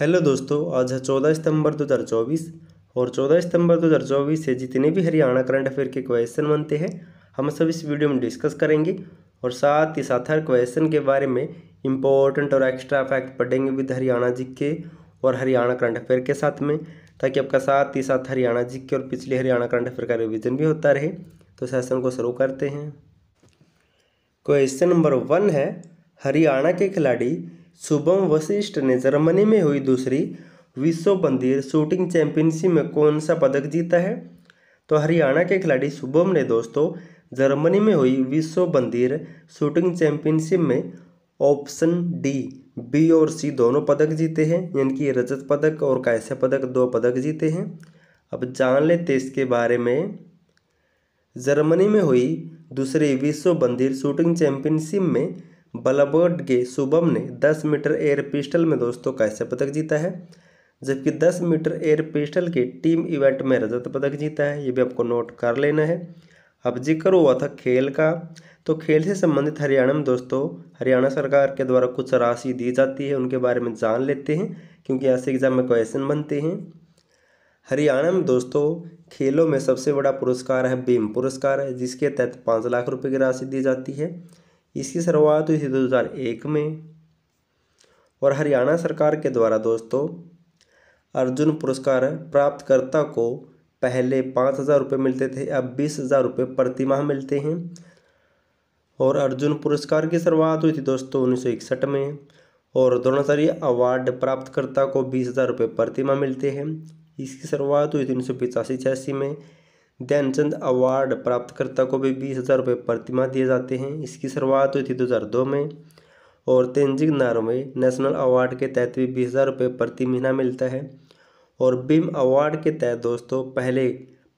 hello दोस्तों आज है चौदह सितंबर 2024 और चौदह सितंबर 2024 से जितने भी हरियाणा करंट अफेयर के क्वेश्चन बनते हैं हम सब इस वीडियो में डिस्कस करेंगे और साथ ही साथ हर क्वेश्चन के बारे में इम्पोर्टेंट और एक्स्ट्रा फैक्ट पढ़ेंगे विद हरियाणा जी के और हरियाणा करंट अफेयर के साथ में ताकि आपका साथ ही साथ हरियाणा जी के और पिछले हरियाणा करंट अफेयर का रिविजन भी होता रहे तो सेशन को शुरू करते हैं क्वेश्चन नंबर वन है हरियाणा के खिलाड़ी शुभम वशिष्ठ ने जर्मनी में हुई दूसरी विश्व बंदिर शूटिंग चैंपियनशिप में कौन सा पदक जीता है तो हरियाणा के खिलाड़ी शुभम ने दोस्तों जर्मनी में हुई विश्व बंदिर शूटिंग चैंपियनशिप में ऑप्शन डी बी और सी दोनों पदक जीते हैं यानी कि रजत पदक और कैसे पदक दो पदक जीते हैं अब जान लेते इसके बारे में जर्मनी में हुई दूसरी विश्व बंदिर शूटिंग चैंपियनशिप में के शुभम ने 10 मीटर एयर पिस्टल में दोस्तों कैसे पदक जीता है जबकि 10 मीटर एयर पिस्टल के टीम इवेंट में रजत पदक जीता है ये भी आपको नोट कर लेना है अब जिक्र हुआ था खेल का तो खेल से संबंधित हरियाणा में दोस्तों हरियाणा सरकार के द्वारा कुछ राशि दी जाती है उनके बारे में जान लेते हैं क्योंकि ऐसे एग्जाम में क्वेश्चन बनते हैं हरियाणा में दोस्तों खेलों में सबसे बड़ा पुरस्कार है भीम पुरस्कार है जिसके तहत पाँच लाख रुपये की राशि दी जाती है इसकी शुरुआत हुई थी एक में और हरियाणा सरकार के द्वारा दोस्तों अर्जुन पुरस्कार प्राप्तकर्ता को पहले पाँच हज़ार रुपये मिलते थे अब बीस हज़ार रुपये प्रतिमाह मिलते हैं और अर्जुन पुरस्कार की शुरुआत हुई थी दोस्तों उन्नीस सौ इकसठ में और द्रोणाचार्य अवार्ड प्राप्तकर्ता को बीस हज़ार रुपये प्रतिमाह मिलते हैं इसकी शुरुआत हुई थी उन्नीस सौ पिचासी छियासी में ध्यानचंद अवार्ड प्राप्तकर्ता को भी बीस हज़ार रुपये प्रतिमा दिए जाते हैं इसकी शुरुआत हुई थी दो हज़ार दो में और तेंजिंग में नेशनल अवार्ड के तहत भी बीस हज़ार रुपये प्रति महीना मिलता है और बिम अवार्ड के तहत दोस्तों पहले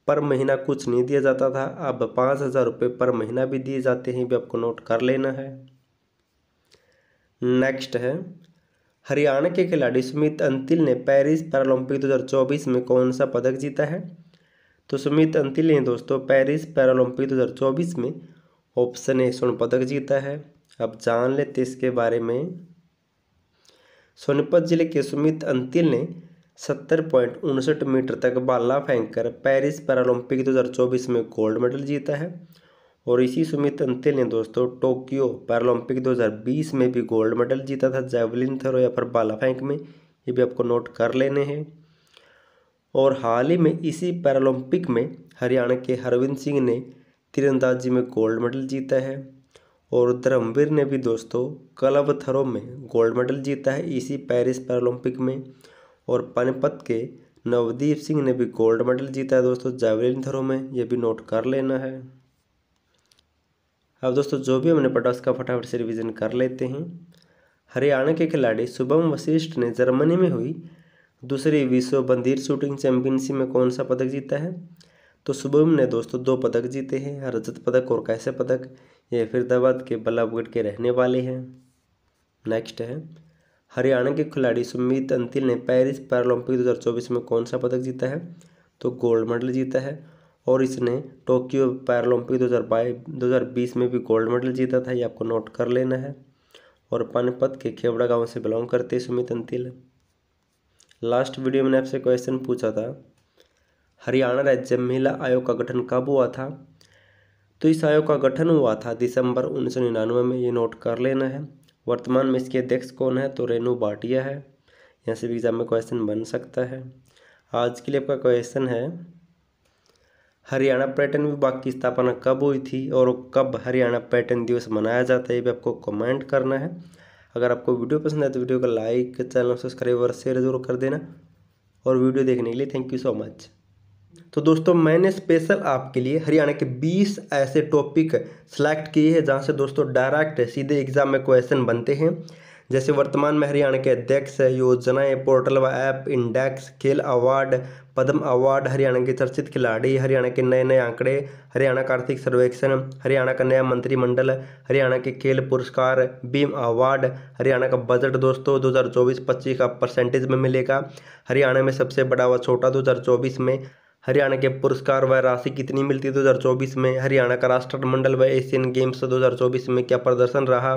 पर महीना कुछ नहीं दिया जाता था अब पाँच हज़ार रुपये पर महीना भी दिए जाते हैं भी आपको नोट कर लेना है नेक्स्ट है हरियाणा के खिलाड़ी सुमित अंतिल ने पेरिस पैरालंपिक चौबीस में कौन सा पदक जीता है तो सुमित अंतिल ने दोस्तों पेरिस पैरालंपिक 2024 में ऑप्शन ए स्वर्ण पदक जीता है अब जान लेते इसके बारे में सोनीपत जिले के सुमित अंतिल ने सत्तर पॉइंट उनसठ मीटर तक बाला फेंककर पेरिस पैरालंपिक 2024 में गोल्ड मेडल जीता है और इसी सुमित अंतिल ने दोस्तों टोक्यो पैरालंपिक 2020 में भी गोल्ड मेडल जीता था जैवलिन थ्रो या फिर बाला फेंक में ये भी आपको नोट कर लेने हैं और हाल ही में इसी पैरालंपिक में हरियाणा के हरविंद सिंह ने तीरंदाजी में गोल्ड मेडल जीता है और धर्मवीर ने भी दोस्तों क्लब थरों में गोल्ड मेडल जीता है इसी पेरिस पैरालंपिक में और पानीपत के नवदीप सिंह ने भी गोल्ड मेडल जीता है दोस्तों जैवलिन थरों में ये भी नोट कर लेना है अब दोस्तों जो भी हमने पढ़ा उसका फटाफट से रिविजन कर लेते हैं हरियाणा के खिलाड़ी शुभम वशिष्ठ ने जर्मनी में हुई दूसरी विश्व बंदीर शूटिंग चैंपियनशिप में कौन सा पदक जीता है तो शुभम ने दोस्तों दो पदक जीते हैं रजत पदक और कैसे पदक ये फरीदाबाद के बल्लाभगढ़ के रहने वाले हैं नेक्स्ट है हरियाणा के खिलाड़ी सुमित अंतिल ने पेरिस पैरालंपिक 2024 में कौन सा पदक जीता है तो गोल्ड मेडल जीता है और इसने टोक्यो हज़ार बीस में भी गोल्ड मेडल जीता था ये आपको नोट कर लेना है और पानीपत के खेवड़ा गांव से बिलोंग करते सुमित अंतिल लास्ट वीडियो मैंने आपसे क्वेश्चन पूछा था हरियाणा राज्य महिला आयोग का गठन कब हुआ था तो इस आयोग का गठन हुआ था दिसंबर उन्नीस में ये नोट कर लेना है वर्तमान में इसके अध्यक्ष कौन है तो रेणु बाटिया है यहाँ से भी एग्जाम में क्वेश्चन बन सकता है आज के लिए आपका क्वेश्चन है हरियाणा पर्यटन विभाग की स्थापना कब हुई थी और कब हरियाणा पर्यटन दिवस मनाया जाता है ये भी आपको कमेंट करना है अगर आपको वीडियो पसंद आए तो वीडियो को लाइक चैनल सब्सक्राइब और शेयर जरूर कर देना और वीडियो देखने के लिए थैंक यू सो मच तो दोस्तों मैंने स्पेशल आपके लिए हरियाणा के 20 ऐसे टॉपिक सेलेक्ट किए हैं जहाँ से दोस्तों डायरेक्ट सीधे एग्ज़ाम में क्वेश्चन बनते हैं जैसे वर्तमान में हरियाणा के अध्यक्ष योजनाएं पोर्टल व ऐप इंडेक्स खेल अवार्ड पद्म अवार्ड हरियाणा के चर्चित खिलाड़ी हरियाणा के नए नए आंकड़े हरियाणा का आर्थिक सर्वेक्षण हरियाणा का नया मंत्रिमंडल हरियाणा के खेल पुरस्कार बीम अवार्ड हरियाणा का बजट दोस्तों 2024-25 का परसेंटेज में मिलेगा हरियाणा में सबसे बड़ा व छोटा 2024 में हरियाणा के पुरस्कार व राशि कितनी मिलती है चौबीस में हरियाणा का राष्ट्रमंडल व एशियन गेम्स 2024 में क्या प्रदर्शन रहा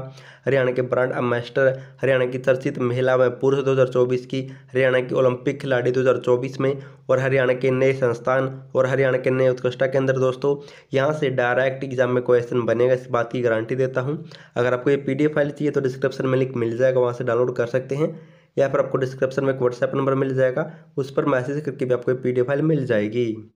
हरियाणा के ब्रांड एम्बेसडर हरियाणा की चर्चित महिला व पुरुष 2024 की हरियाणा की ओलंपिक खिलाड़ी 2024 में और हरियाणा के नए संस्थान और हरियाणा के नए उत्कृष्टा केंद्र दोस्तों यहाँ से डायरेक्ट एग्जाम में क्वेश्चन बनेगा इस बात की गारंटी देता हूँ अगर आपको ये पी फाइल चाहिए तो डिस्क्रिप्शन में लिंक मिल जाएगा वहाँ से डाउनलोड कर सकते हैं या फिर आपको डिस्क्रिप्शन में एक व्हाट्सएप नंबर मिल जाएगा उस पर मैसेज करके भी आपको पी डी फाइल मिल जाएगी